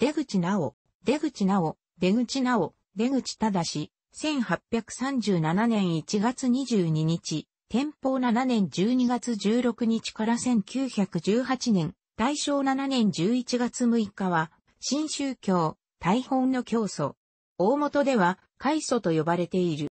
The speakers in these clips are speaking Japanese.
出口直、出口直、出口直、出口正、1837年1月22日、天保7年12月16日から1918年、大正7年11月6日は、新宗教、大本の教祖。大元では、開祖と呼ばれている。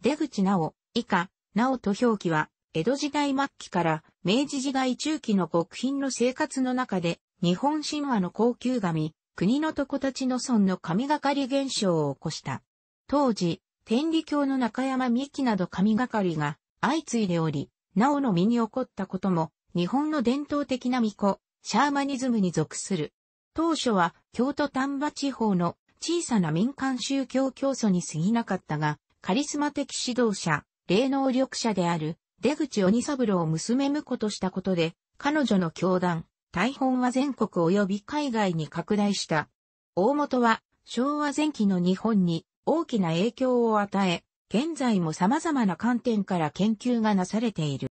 出口直、以下、直と表記は、江戸時代末期から明治時代中期の極貧の生活の中で日本神話の高級神、国の床たちの村の神がかり現象を起こした。当時、天理教の中山美木など神がかりが相次いでおり、なおの身に起こったことも、日本の伝統的な巫女、シャーマニズムに属する。当初は京都丹波地方の小さな民間宗教教祖に過ぎなかったが、カリスマ的指導者、霊能力者である出口鬼三郎を娘婿としたことで、彼女の教団、大本は全国及び海外に拡大した。大本は昭和前期の日本に大きな影響を与え、現在も様々な観点から研究がなされている。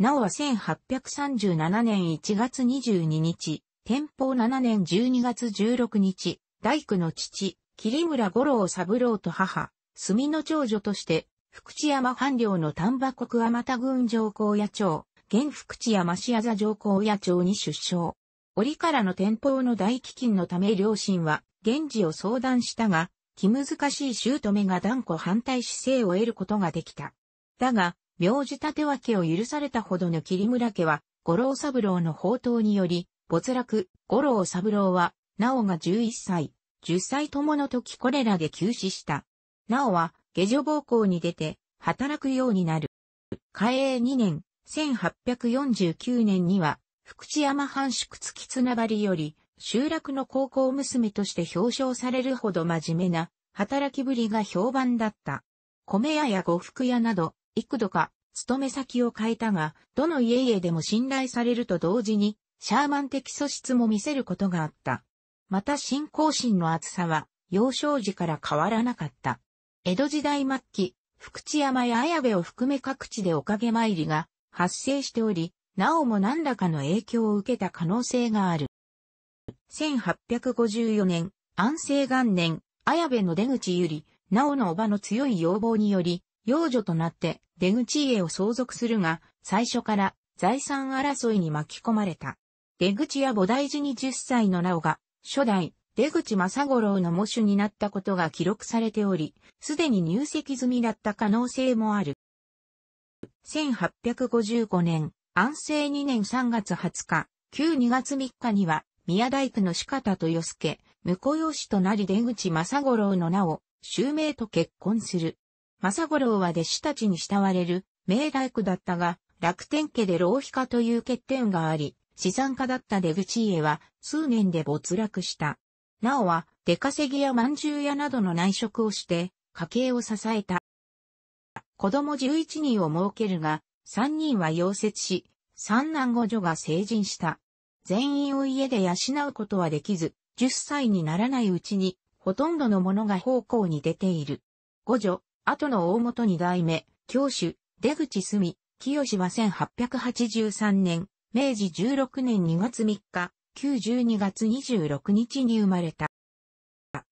なおは1837年1月22日、天保7年12月16日、大工の父、桐村五郎三郎と母、墨の長女として、福知山藩領の丹波国天田郡上高野町、現福知山市麻城皇野町に出生。折からの天保の大飢饉のため両親は、現氏を相談したが、気難しい姑が断固反対姿勢を得ることができた。だが、名字立て分けを許されたほどの桐村家は、五郎三郎の宝刀により、没落、五郎三郎は、なおが11歳、10歳ともの時これらで急死した。なおは、下女暴行に出て、働くようになる。嘉永2年、1849年には、福知山藩宿な綱張より、集落の高校娘として表彰されるほど真面目な、働きぶりが評判だった。米屋や呉服屋など、幾度か、勤め先を変えたが、どの家々でも信頼されると同時に、シャーマン的素質も見せることがあった。また信仰心の厚さは、幼少時から変わらなかった。江戸時代末期、福知山や綾部を含め各地でおかげ参りが発生しており、なおも何らかの影響を受けた可能性がある。1854年、安政元年、綾部の出口ゆり、なおのおばの強い要望により、幼女となって出口家を相続するが、最初から財産争いに巻き込まれた。出口や菩提寺に10歳のなおが、初代、出口正五郎の模主になったことが記録されており、すでに入籍済みだった可能性もある。1855年、安政2年3月20日、旧2月3日には、宮大工の四方豊助、婿養子となり出口正五郎の名を、襲名と結婚する。正五郎は弟子たちに慕われる、名大工だったが、楽天家で浪費家という欠点があり、資産家だった出口家は、数年で没落した。なおは、出稼ぎや饅頭屋などの内職をして、家計を支えた。子供11人を設けるが、3人は溶接し、三男五女が成人した。全員を家で養うことはできず、10歳にならないうちに、ほとんどの者が方向に出ている。五女、後の大元二代目、教主、出口住、清は1883年、明治16年2月3日、92月26日に生まれた。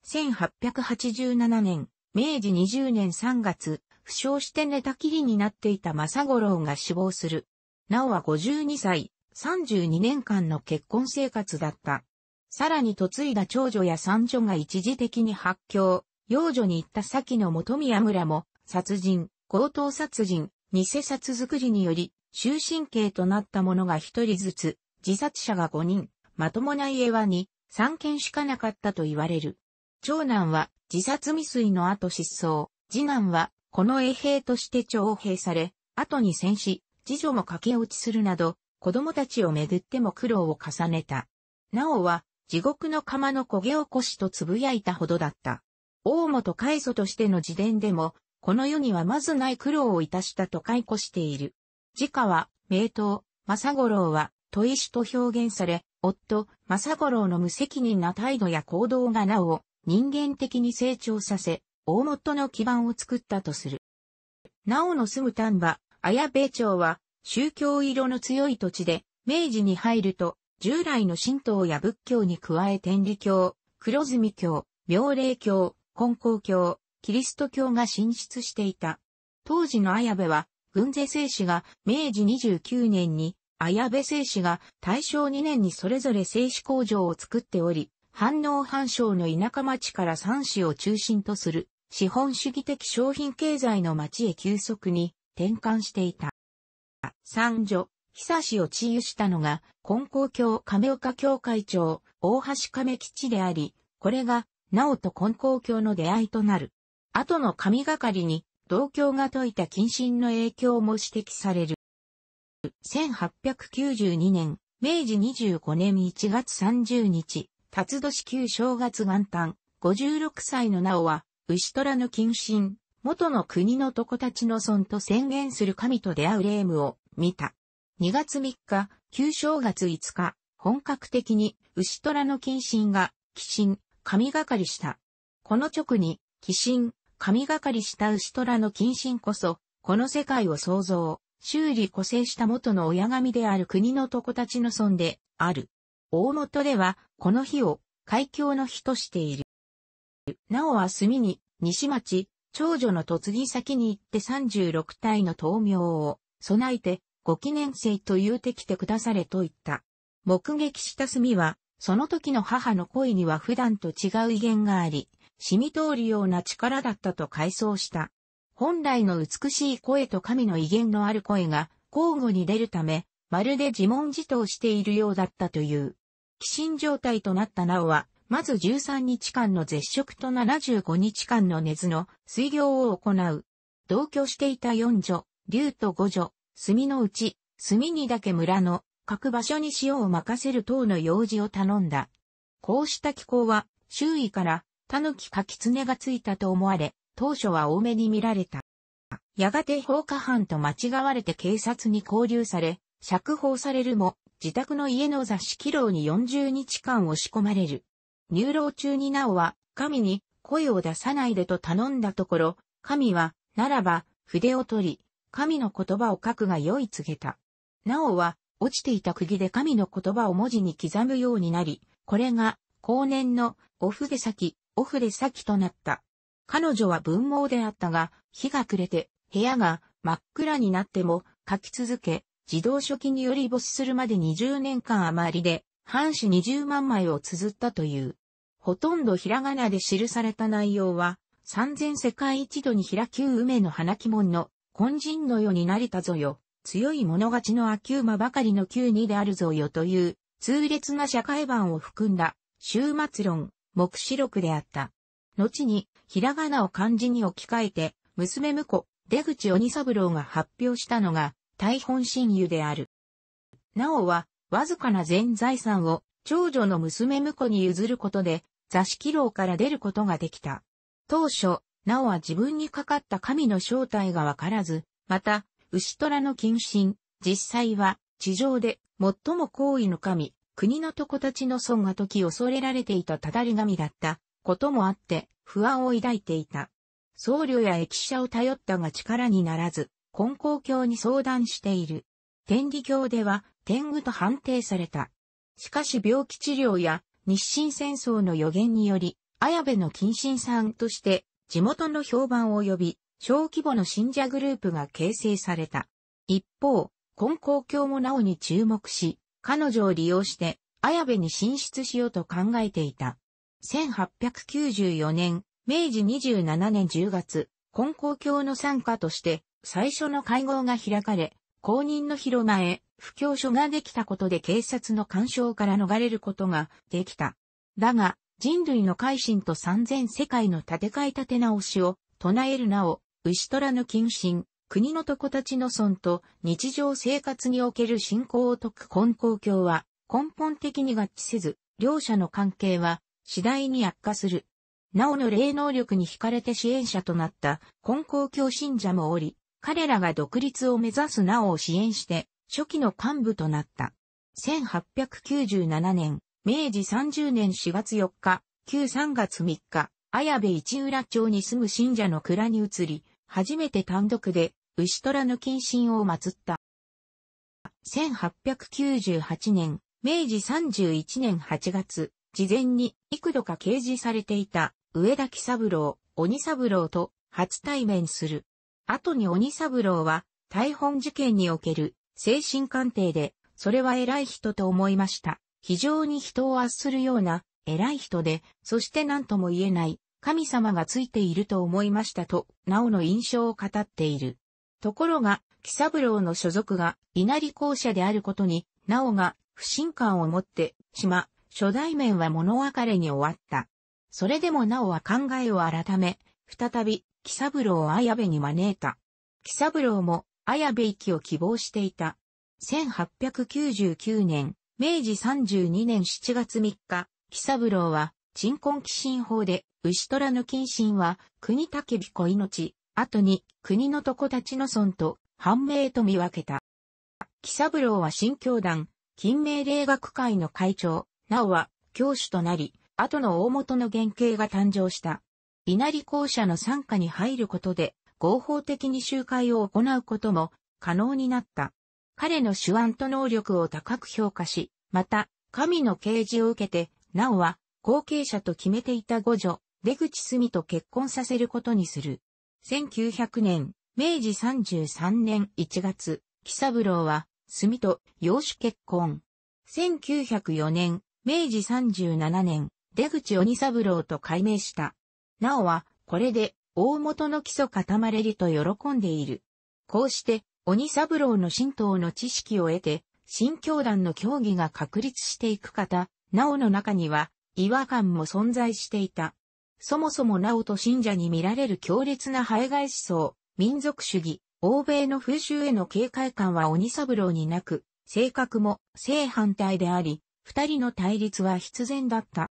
1887年、明治20年3月、負傷して寝たきりになっていた正五郎が死亡する。なおは52歳、32年間の結婚生活だった。さらに嫁いだ長女や三女が一時的に発狂、幼女に行った先の元宮村も、殺人、強盗殺人、偽札作りにより、終身刑となった者が一人ずつ、自殺者が五人、まともな家はに、三件しかなかったと言われる。長男は自殺未遂の後失踪、次男はこの衛兵として徴兵され、後に戦死、次女も駆け落ちするなど、子供たちをめぐっても苦労を重ねた。なおは、地獄の釜の焦げ起こしと呟いたほどだった。大本海祖としての自伝でも、この世にはまずない苦労をいたしたと解雇している。自家は、名刀、正五郎は、問石と表現され、夫、正五郎の無責任な態度や行動がなお、人間的に成長させ、大元の基盤を作ったとする。なおの住む丹波、綾部町は宗教色の強い土地で、明治に入ると、従来の神道や仏教に加え天理教、黒住教、妙霊教、根高教、キリスト教が進出していた。当時の綾部は、軍勢聖師が明治29年に、綾部聖師が大正2年にそれぞれ聖師工場を作っており、反応反省の田舎町から三市を中心とする資本主義的商品経済の街へ急速に転換していた。三女、久志を治癒したのが、根高教亀岡教会長、大橋亀吉であり、これが、なおと根高教の出会いとなる。後の神がかりに、同教が説いた謹慎の影響も指摘される。1892年、明治25年1月30日、辰年旧正月元旦、56歳のなおは、牛虎の近親、元の国の床たちの尊と宣言する神と出会う霊夢を見た。2月3日、旧正月5日、本格的に牛虎の近親が、鬼神、神がかりした。この直に、鬼神、神がかりした牛虎の近親こそ、この世界を創造、修理個性した元の親神である国の床たちの尊で、ある。大元では、この日を、海峡の日としている。なおは墨に、西町、長女の突入先に行って36体の灯明を、備えて、ご記念生と言うてきてくだされと言った。目撃した墨は、その時の母の恋には普段と違う威厳があり、染み通るような力だったと回想した。本来の美しい声と神の威厳のある声が交互に出るため、まるで自問自答しているようだったという。寄進状態となったなおは、まず13日間の絶食と75日間の寝ずの水行を行う。同居していた4女、竜と五女、炭のうち、炭にだけ村の各場所に塩を任せる等の用事を頼んだ。こうした気候は、周囲から、狸か狐がついたと思われ、当初は多めに見られた。やがて放火犯と間違われて警察に拘留され、釈放されるも、自宅の家の座敷牢に40日間押し込まれる。入牢中になおは、神に声を出さないでと頼んだところ、神は、ならば、筆を取り、神の言葉を書くが良い告げた。なおは、落ちていた釘で神の言葉を文字に刻むようになり、これが、後年の、お筆先、お筆先となった。彼女は文盲であったが、日が暮れて、部屋が真っ暗になっても書き続け、自動書記により没するまで20年間余りで半紙20万枚を綴ったという。ほとんどひらがなで記された内容は、三千世界一度に開きう梅の花鬼門の根人の世になりたぞよ。強い者勝ちの秋馬ばかりの旧にであるぞよという、痛烈な社会版を含んだ、終末論、目視録であった。後に、ひらがなを漢字に置き換えて、娘婿、出口鬼三郎が発表したのが、大本親友である。なおは、わずかな全財産を長女の娘婿に譲ることで座敷牢から出ることができた。当初、なおは自分にかかった神の正体がわからず、また、牛虎の謹慎、実際は地上で最も高位の神、国の床たちの損が時恐れられていたただり神だったこともあって不安を抱いていた。僧侶や駅舎を頼ったが力にならず、根高教に相談している。天理教では天狗と判定された。しかし病気治療や日清戦争の予言により、綾部の近親さんとして地元の評判を呼び、小規模の信者グループが形成された。一方、根高教もなおに注目し、彼女を利用して綾部に進出しようと考えていた。1894年、明治27年10月、根高教の参加として最初の会合が開かれ、公認の広間へ、布教所ができたことで警察の干渉から逃れることができた。だが、人類の改心と三千世界の建て替え立て直しを唱えるなお、牛虎の謹慎、国の床たちの損と日常生活における信仰を解く根高教は根本的に合致せず、両者の関係は次第に悪化する。なおの霊能力に惹かれて支援者となった根高教信者もおり、彼らが独立を目指すなおを支援して、初期の幹部となった。1897年、明治30年4月4日、旧3月3日、綾部市浦町に住む信者の蔵に移り、初めて単独で、牛虎の謹慎を祀った。1898年、明治31年8月、事前に幾度か掲示されていた上田喜三郎、鬼三郎と初対面する。後に鬼三郎は、大本事件における精神鑑定で、それは偉い人と思いました。非常に人を圧するような偉い人で、そして何とも言えない神様がついていると思いましたと、なおの印象を語っている。ところが、木三郎の所属が稲荷校舎であることに、なおが不信感を持ってしま、初代面は物別れに終わった。それでもなおは考えを改め、再び木三郎を綾部に招いた。木三郎も綾部行きを希望していた。1899年、明治32年7月3日、木三郎は、鎮魂寄進法で、牛虎の謹慎は、国竹彦命、後に、国の床ちの尊と、判明と見分けた。木三郎は新教団、金明霊学会の会長、なおは、教主となり、後の大元の原型が誕生した。稲荷公社の参加に入ることで、合法的に集会を行うことも可能になった。彼の手腕と能力を高く評価し、また、神の啓示を受けて、なおは、後継者と決めていた五女、出口澄と結婚させることにする。1900年、明治33年1月、木三郎は、澄と養子結婚。1904年、明治37年、出口鬼三郎と改名した。なおは、これで、大元の基礎固まれりと喜んでいる。こうして、鬼三郎の神道の知識を得て、新教団の教義が確立していく方、なおの中には、違和感も存在していた。そもそもなおと信者に見られる強烈な排外思想、民族主義、欧米の風習への警戒感は鬼三郎になく、性格も正反対であり、二人の対立は必然だった。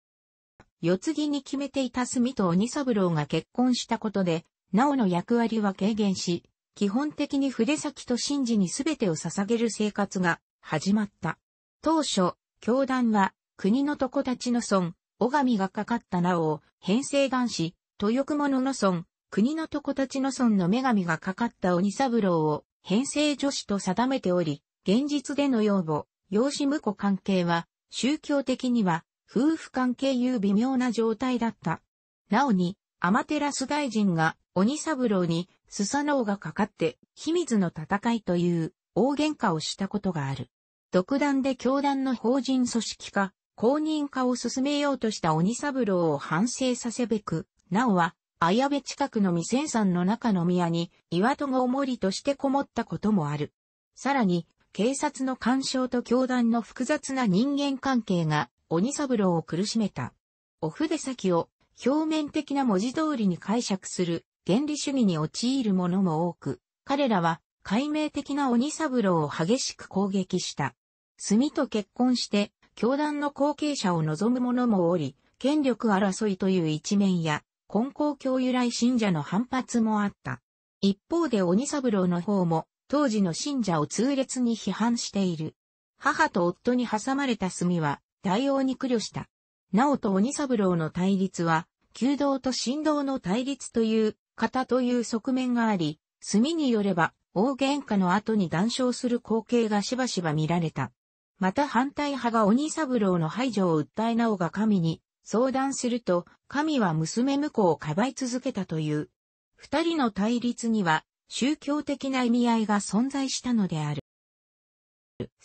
世つぎに決めていた住と鬼三郎が結婚したことで、なおの役割は軽減し、基本的に筆先と神事に全てを捧げる生活が始まった。当初、教団は国の床たちの尊、小神がかかったなおを、編成男子、豊雲のの尊、国の床たちの尊の女神がかかった鬼三郎を、編成女子と定めており、現実での養母、養子婿関係は、宗教的には、夫婦関係いう微妙な状態だった。なおに、天照大臣が鬼三郎にスサノオがかかって、秘密の戦いという大喧嘩をしたことがある。独断で教団の法人組織化、公認化を進めようとした鬼三郎を反省させべく、なおは、綾部近くの未清山の中の宮に岩戸おもりとしてこもったこともある。さらに、警察の干渉と教団の複雑な人間関係が鬼三郎を苦しめた。お筆先を表面的な文字通りに解釈する原理主義に陥る者も多く、彼らは解明的な鬼三郎を激しく攻撃した。墨と結婚して、教団の後継者を望む者もおり、権力争いという一面や、根高教由来信者の反発もあった。一方で鬼三郎の方も、当時の信者を痛烈に批判している。母と夫に挟まれた墨は、対応に苦慮した。なおと鬼三郎の対立は、弓道と振動の対立という、型という側面があり、墨によれば、大喧嘩の後に談笑する光景がしばしば見られた。また反対派が鬼三郎の排除を訴えなおが神に相談すると、神は娘婿をかばい続けたという。二人の対立には宗教的な意味合いが存在したのである。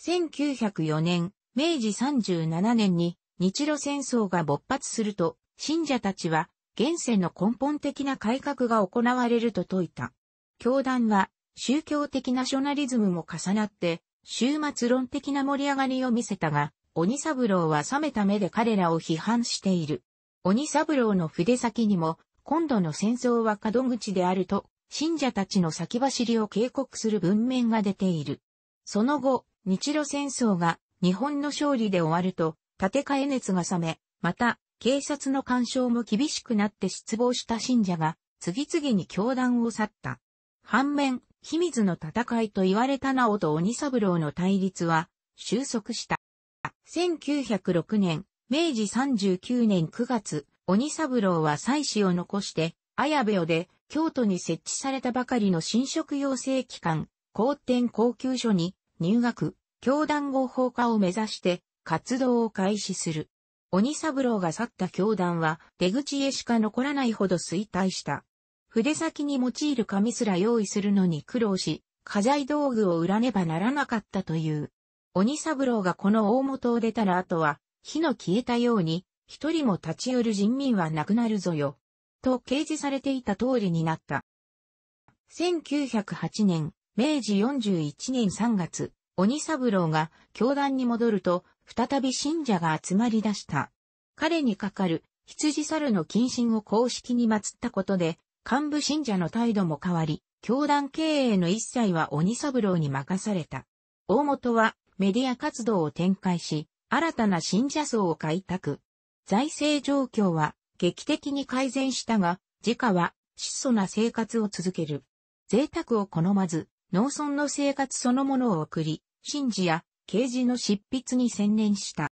1904年、明治37年に日露戦争が勃発すると、信者たちは、現世の根本的な改革が行われると説いた。教団は、宗教的ナショナリズムも重なって、終末論的な盛り上がりを見せたが、鬼三郎は冷めた目で彼らを批判している。鬼三郎の筆先にも、今度の戦争は門口であると、信者たちの先走りを警告する文面が出ている。その後、日露戦争が日本の勝利で終わると、建て替え熱が冷め、また、警察の干渉も厳しくなって失望した信者が、次々に教団を去った。反面、秘密の戦いと言われた直と鬼三郎の対立は、収束した。1906年、明治39年9月、鬼三郎は妻子を残して、綾部をで、京都に設置されたばかりの新職養成機関、高天高級所に入学。教団合法化を目指して活動を開始する。鬼三郎が去った教団は出口へしか残らないほど衰退した。筆先に用いる紙すら用意するのに苦労し、家財道具を売らねばならなかったという。鬼三郎がこの大元を出たら後は、火の消えたように、一人も立ち寄る人民はなくなるぞよ。と掲示されていた通りになった。1908年、明治41年3月、鬼三郎が教団に戻ると、再び信者が集まり出した。彼にかかる羊猿の謹慎を公式に祀ったことで、幹部信者の態度も変わり、教団経営の一切は鬼三郎に任された。大本はメディア活動を展開し、新たな信者層を開拓。財政状況は劇的に改善したが、自家は質素な生活を続ける。贅沢を好まず、農村の生活そのものを送り、神事や刑事の執筆に専念した。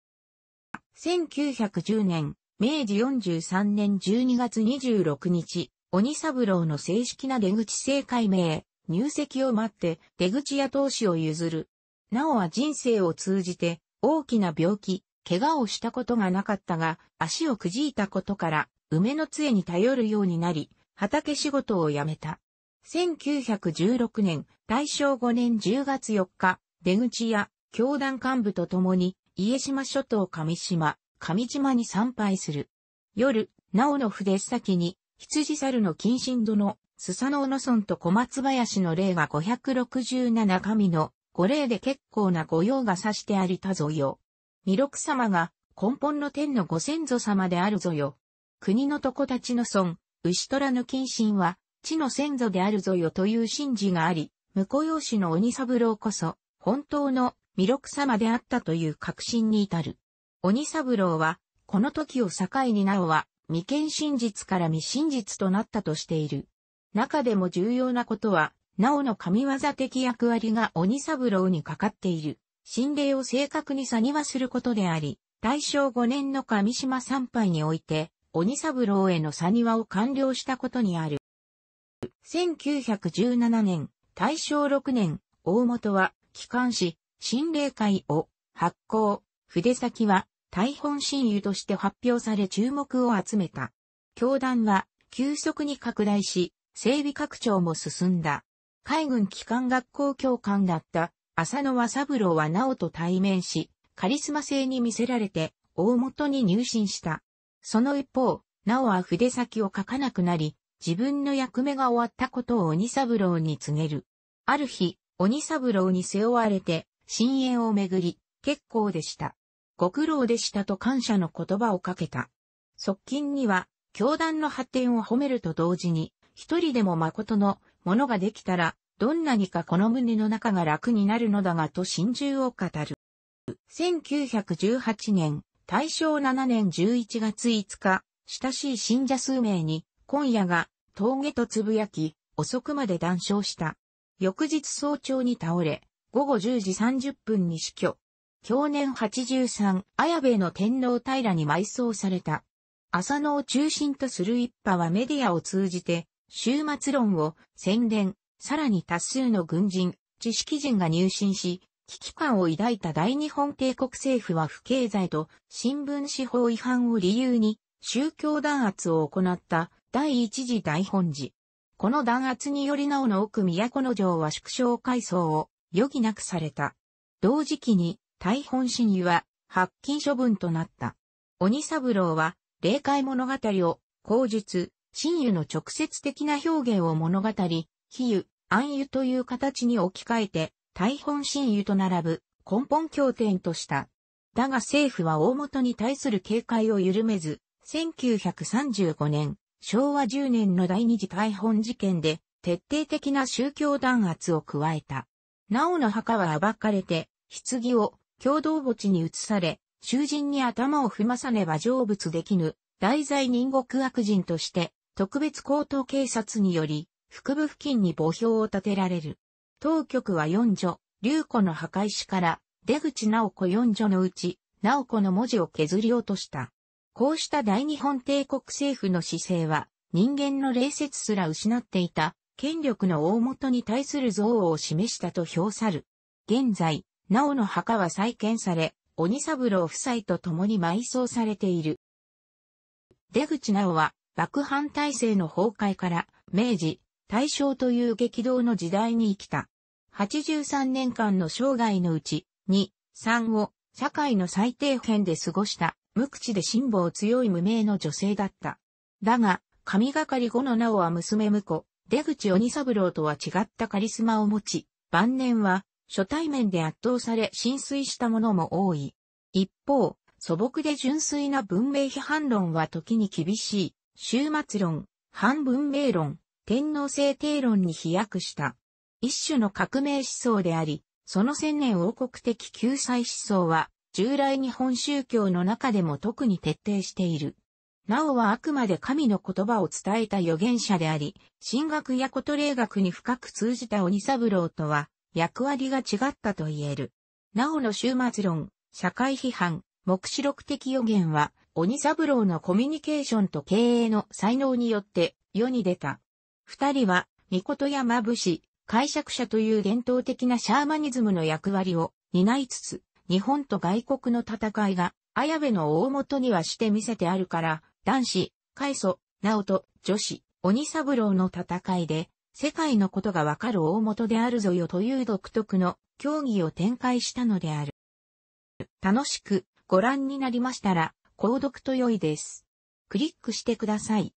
1910年、明治43年12月26日、鬼三郎の正式な出口正解明、入籍を待って出口や投資を譲る。なおは人生を通じて大きな病気、怪我をしたことがなかったが、足をくじいたことから、梅の杖に頼るようになり、畑仕事を辞めた。1916年、大正5年10月4日、出口や教団幹部と共に、家島諸島上島、上島に参拝する。夜、直の筆先に、羊猿の近親殿、須スサノオノ村と小松林の霊が567神の、五霊で結構な御用が指してありたぞよ。弥勒様が、根本の天のご先祖様であるぞよ。国の床たちの村、牛虎の近親は、地の先祖であるぞよという神事があり、婿養子の鬼三郎こそ、本当の弥勒様であったという確信に至る。鬼三郎は、この時を境になおは、未見真実から未真実となったとしている。中でも重要なことは、なおの神業的役割が鬼三郎にかかっている。心霊を正確に差にはすることであり、大正5年の上島参拝において、鬼三郎への差にを完了したことにある。1917年、大正6年、大本は、機関誌、新霊会を発行、筆先は、大本親友として発表され注目を集めた。教団は、急速に拡大し、整備拡張も進んだ。海軍機関学校教官だった浅野和三郎は直と対面し、カリスマ性に魅せられて、大元に入信した。その一方、直は筆先を書かなくなり、自分の役目が終わったことを鬼三郎に告げる。ある日、鬼三郎に背負われて、深淵をめぐり、結構でした。ご苦労でしたと感謝の言葉をかけた。側近には、教団の発展を褒めると同時に、一人でも誠のものができたら、どんなにかこの胸の中が楽になるのだがと心中を語る。1918年、大正7年11月5日、親しい信者数名に今夜が、峠とつぶやき、遅くまで談笑した。翌日早朝に倒れ、午後10時30分に死去。去年83、綾部の天皇平に埋葬された。浅野を中心とする一派はメディアを通じて、終末論を宣伝、さらに多数の軍人、知識人が入信し、危機感を抱いた大日本帝国政府は不経済と新聞司法違反を理由に宗教弾圧を行った第一次大本寺。この弾圧によりなおの奥都の城は縮小改装を余儀なくされた。同時期に大本市には発禁処分となった。鬼三郎は霊界物語を口述、真湯の直接的な表現を物語、比喩、暗湯という形に置き換えて、大本真湯と並ぶ根本経典とした。だが政府は大元に対する警戒を緩めず、1935年、昭和10年の第二次大本事件で、徹底的な宗教弾圧を加えた。なおの墓は暴かれて、棺を共同墓地に移され、囚人に頭を踏まさねば成仏できぬ、大罪人国悪人として、特別高等警察により、腹部付近に墓標を建てられる。当局は四女、竜子の墓石から、出口直子四女のうち、直子の文字を削り落とした。こうした大日本帝国政府の姿勢は、人間の礼節すら失っていた、権力の大元に対する憎悪を示したと評さる。現在、なおの墓は再建され、鬼三郎夫妻と共に埋葬されている。出口なおは、幕藩体制の崩壊から、明治、大正という激動の時代に生きた。83年間の生涯のうち、2、3を、社会の最低辺で過ごした無口で辛抱強い無名の女性だった。だが、神がかり後の名をは娘婿、出口鬼三郎とは違ったカリスマを持ち、晩年は初対面で圧倒され浸水したものも多い。一方、素朴で純粋な文明批判論は時に厳しい、終末論、反文明論、天皇制定論に飛躍した。一種の革命思想であり、その千年王国的救済思想は、従来日本宗教の中でも特に徹底している。なおはあくまで神の言葉を伝えた預言者であり、神学や古都霊学に深く通じた鬼三郎とは役割が違ったと言える。なおの終末論、社会批判、目視録的予言は、鬼三郎のコミュニケーションと経営の才能によって世に出た。二人は、御事やまぶし、解釈者という伝統的なシャーマニズムの役割を担いつつ、日本と外国の戦いが、綾部の大元にはして見せてあるから、男子、海祖、直人、女子、鬼三郎の戦いで、世界のことがわかる大元であるぞよという独特の競技を展開したのである。楽しくご覧になりましたら、購読と良いです。クリックしてください。